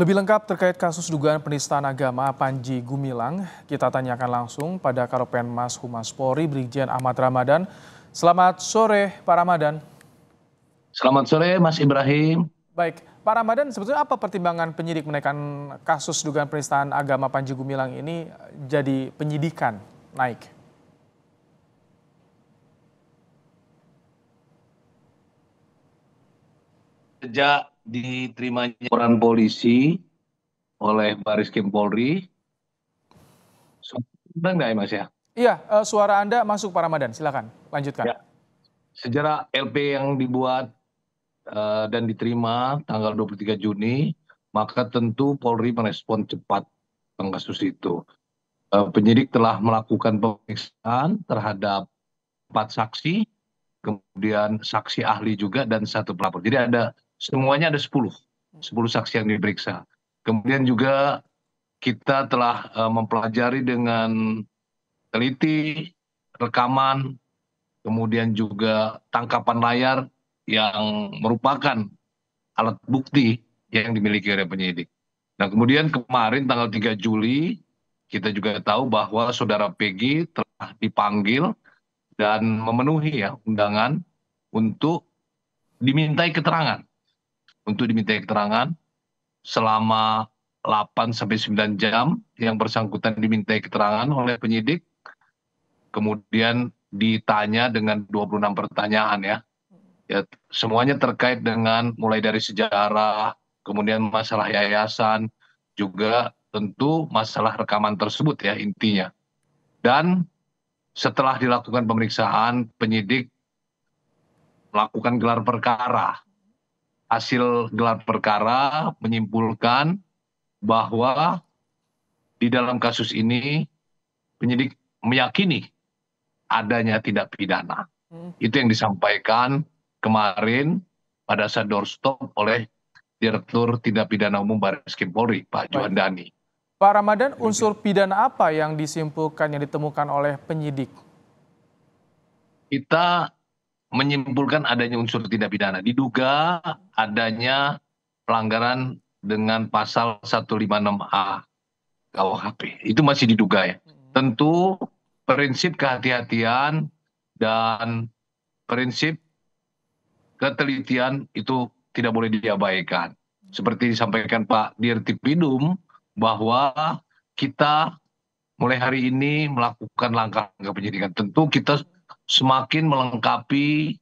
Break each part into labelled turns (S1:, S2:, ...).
S1: Lebih lengkap terkait kasus dugaan penistaan agama Panji Gumilang, kita tanyakan langsung pada Karopenmas Humas Polri Brigjen Ahmad Ramadan. Selamat sore Pak Ramadan. Selamat sore Mas Ibrahim. Baik, Pak Ramadan sebetulnya apa pertimbangan penyidik menaikkan kasus dugaan penistaan agama Panji Gumilang ini jadi penyidikan naik?
S2: Sejak diterimanya laporan polisi oleh Baris krim Polri. sudah nggak ya Mas ya?
S1: Iya, eh, suara Anda masuk Pak Ramadan. Silakan lanjutkan. Ya.
S2: Sejarah LP yang dibuat eh, dan diterima tanggal 23 Juni, maka tentu Polri merespon cepat tentang kasus itu. Eh, penyidik telah melakukan pemeriksaan terhadap empat saksi, kemudian saksi ahli juga dan satu pelapor. Jadi ada semuanya ada 10. 10 saksi yang diperiksa. Kemudian juga kita telah eh, mempelajari dengan teliti rekaman, kemudian juga tangkapan layar yang merupakan alat bukti yang dimiliki oleh penyidik. Nah, kemudian kemarin tanggal 3 Juli kita juga tahu bahwa saudara PG telah dipanggil dan memenuhi ya undangan untuk dimintai keterangan untuk diminta keterangan selama 8 sampai 9 jam yang bersangkutan diminta keterangan oleh penyidik kemudian ditanya dengan 26 pertanyaan ya. ya semuanya terkait dengan mulai dari sejarah, kemudian masalah yayasan, juga tentu masalah rekaman tersebut ya intinya. Dan setelah dilakukan pemeriksaan, penyidik melakukan gelar perkara hasil gelar perkara menyimpulkan bahwa di dalam kasus ini penyidik meyakini adanya tindak pidana. Hmm. Itu yang disampaikan kemarin pada saat doorstop oleh Direktur Tindak Pidana Umum Baris Krim Polri, Pak Johan Dani.
S1: Pak Ramadan, unsur pidana apa yang disimpulkan yang ditemukan oleh penyidik?
S2: Kita menyimpulkan adanya unsur tindak pidana. Diduga adanya pelanggaran dengan pasal 156A KUHP. Itu masih diduga ya. Tentu prinsip kehati-hatian dan prinsip ketelitian itu tidak boleh diabaikan. Seperti disampaikan Pak Dirtipidum bahwa kita mulai hari ini melakukan langkah-langkah penyidikan. Tentu kita semakin melengkapi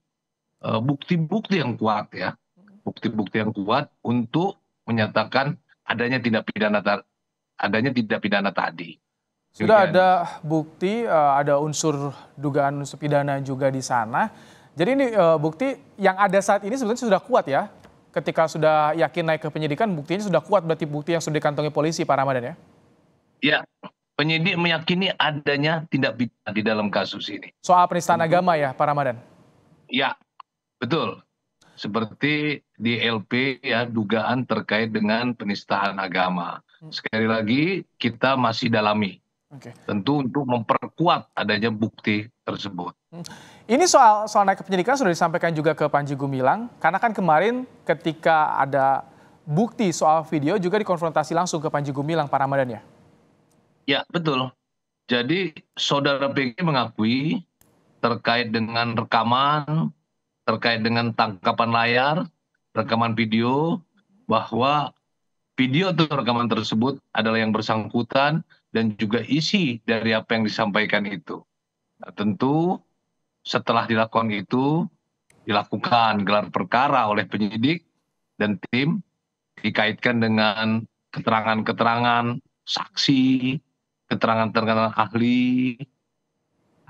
S2: eh, bukti-bukti yang kuat ya, bukti-bukti yang kuat untuk menyatakan adanya tindak pidana adanya tindak pidana tadi.
S1: Sudah Jadi, ada bukti, eh, ada unsur dugaan unsur pidana juga di sana. Jadi ini eh, bukti yang ada saat ini sebenarnya sudah kuat ya. Ketika sudah yakin naik ke penyidikan, buktinya sudah kuat berarti bukti yang sudah dikantongi polisi Pak Ramadan ya?
S2: Ya, penyidik meyakini adanya tindak pidana di dalam kasus ini.
S1: Soal penistaan agama ya, Pak Ramadan?
S2: Ya, betul. Seperti di LP ya, dugaan terkait dengan penistaan agama. Hmm. Sekali lagi, kita masih dalami. Okay. Tentu untuk memperkuat adanya bukti tersebut. Hmm.
S1: Ini soal soal naik ke penyidikan sudah disampaikan juga ke Panji Gumilang, karena kan kemarin ketika ada bukti soal video juga dikonfrontasi langsung ke Panji Gumilang, Pak Ramadan ya?
S2: ya betul jadi saudara pg mengakui terkait dengan rekaman terkait dengan tangkapan layar rekaman video bahwa video atau rekaman tersebut adalah yang bersangkutan dan juga isi dari apa yang disampaikan itu. Nah, tentu setelah dilakukan itu dilakukan gelar perkara oleh penyidik dan tim dikaitkan dengan keterangan-keterangan saksi keterangan keterangan ahli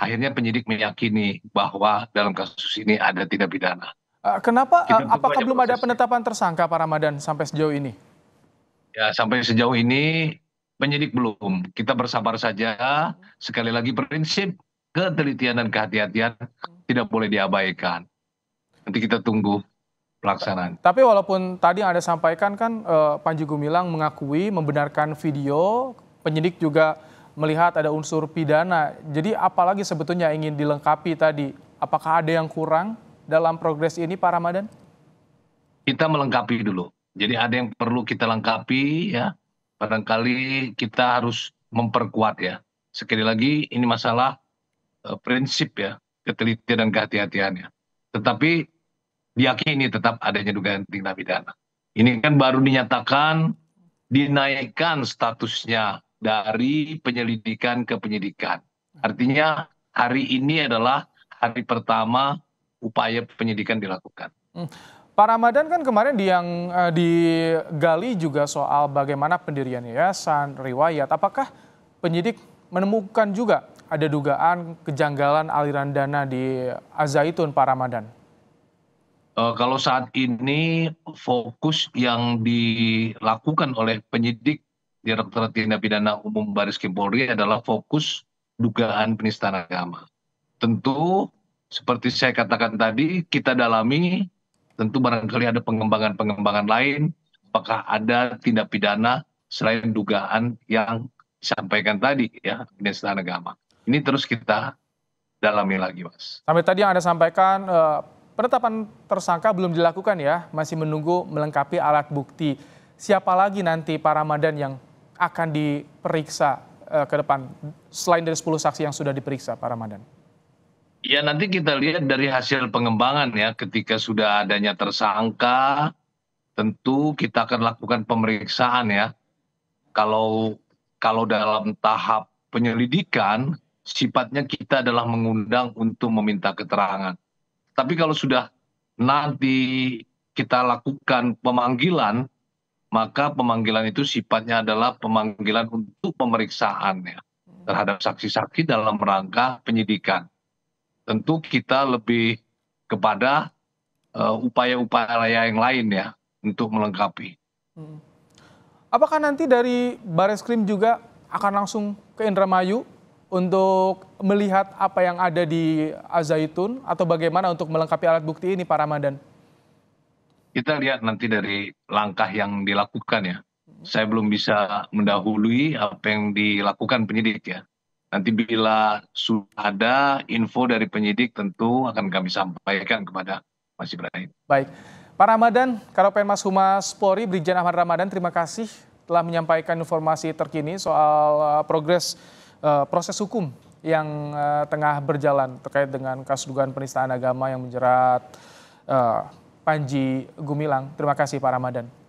S2: akhirnya penyidik meyakini bahwa dalam kasus ini ada tindak pidana.
S1: Eh, kenapa? Kita eh, apakah belum ada penetapan tersangka Pak Ramadan sampai sejauh ini?
S2: Ya sampai sejauh ini penyidik belum. Kita bersabar saja. Sekali lagi prinsip ketelitian dan kehati-hatian tidak boleh diabaikan. Nanti kita tunggu pelaksanaan.
S1: Tapi walaupun tadi yang Anda sampaikan kan eh, Panji Gumilang mengakui membenarkan video, penyidik juga melihat ada unsur pidana. Jadi apalagi sebetulnya ingin dilengkapi tadi? Apakah ada yang kurang dalam progres ini Pak Ramadan?
S2: Kita melengkapi dulu. Jadi ada yang perlu kita lengkapi ya. Barangkali kita harus memperkuat ya. Sekali lagi ini masalah uh, prinsip ya, ketelitian dan kehati-hatiannya. Tetapi diyakini tetap adanya dugaan tindak pidana. Ini kan baru dinyatakan dinaikkan statusnya dari penyelidikan ke penyidikan. Artinya hari ini adalah hari pertama upaya penyidikan dilakukan.
S1: Hmm. Pak Ramadan kan kemarin di yang eh, digali juga soal bagaimana pendirian yayasan, riwayat. Apakah penyidik menemukan juga ada dugaan kejanggalan aliran dana di Azaitun Pak Ramadan?
S2: Uh, kalau saat ini fokus yang dilakukan oleh penyidik Direktorat Tindak Pidana Umum Baris Krim Polri adalah fokus dugaan penistaan agama. Tentu seperti saya katakan tadi kita dalami tentu barangkali ada pengembangan-pengembangan lain apakah ada tindak pidana selain dugaan yang disampaikan tadi ya penistaan agama. Ini terus kita dalami lagi, Mas.
S1: Sampai tadi yang Anda sampaikan eh, penetapan tersangka belum dilakukan ya, masih menunggu melengkapi alat bukti. Siapa lagi nanti para Ramadan yang akan diperiksa uh, ke depan selain dari 10 saksi yang sudah diperiksa Pak Ramadan?
S2: Ya nanti kita lihat dari hasil pengembangan ya ketika sudah adanya tersangka tentu kita akan lakukan pemeriksaan ya. Kalau kalau dalam tahap penyelidikan sifatnya kita adalah mengundang untuk meminta keterangan. Tapi kalau sudah nanti kita lakukan pemanggilan maka pemanggilan itu sifatnya adalah pemanggilan untuk pemeriksaan ya terhadap saksi-saksi dalam rangka penyidikan. Tentu kita lebih kepada eh, upaya-upaya uh, yang lain ya untuk melengkapi. Hmm.
S1: Apakah nanti dari Bareskrim juga akan langsung ke Indramayu untuk melihat apa yang ada di Azaitun atau bagaimana untuk melengkapi alat bukti ini Pak Ramadan?
S2: kita lihat nanti dari langkah yang dilakukan ya hmm. saya belum bisa mendahului apa yang dilakukan penyidik ya nanti bila sudah ada info dari penyidik tentu akan kami sampaikan kepada Mas
S1: Ibrahim baik Pak Ramadan Karopen Mas Humas Polri Brigjen Ahmad Ramadan terima kasih telah menyampaikan informasi terkini soal eh, progres uh, proses hukum yang uh, tengah berjalan terkait dengan kasus dugaan penistaan agama yang menjerat uh, Panji Gumilang. Terima kasih Pak Ramadan.